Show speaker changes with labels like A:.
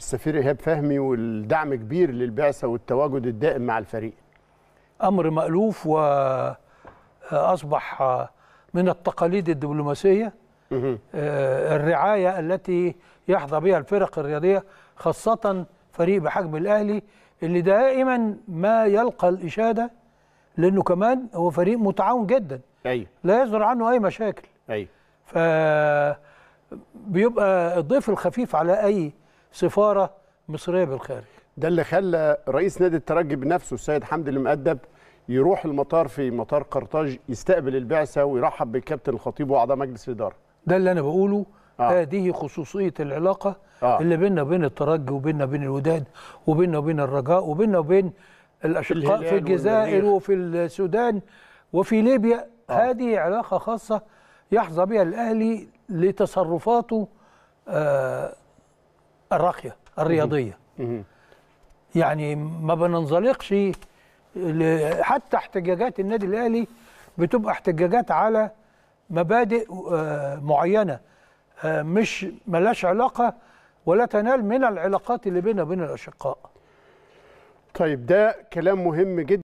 A: السفير ايهاب فهمي والدعم كبير للبعثه والتواجد الدائم مع الفريق
B: امر مالوف واصبح آه، آه، من التقاليد الدبلوماسيه آه، الرعايه التي يحظى بها الفرق الرياضيه خاصه فريق بحجم الاهلي اللي دائما ما يلقى الاشاده لانه كمان هو فريق متعاون جدا أي. لا يصدر عنه اي مشاكل
A: ايوه ف بيبقى الضيف الخفيف على اي سفاره مصريه بالخارج ده اللي خلى رئيس نادي الترجي بنفسه السيد حمدي المؤدب يروح المطار في مطار قرطاج يستقبل البعثه ويرحب بالكابتن الخطيب واعضاء مجلس الاداره
B: ده اللي انا بقوله آه. هذه خصوصيه العلاقه آه. اللي بيننا وبين الترجي وبيننا وبين الوداد وبيننا وبين الرجاء وبيننا وبين الاشقاء في الجزائر وفي السودان وفي ليبيا آه. هذه علاقه خاصه يحظى بها الاهلي لتصرفاته آه الراقيه الرياضيه يعني ما بننزلقش حتى احتجاجات النادي الاهلي بتبقى احتجاجات على مبادئ آه، معينه آه، مش ملاش علاقه ولا تنال من العلاقات اللي بيننا وبين الاشقاء. طيب ده كلام مهم جدا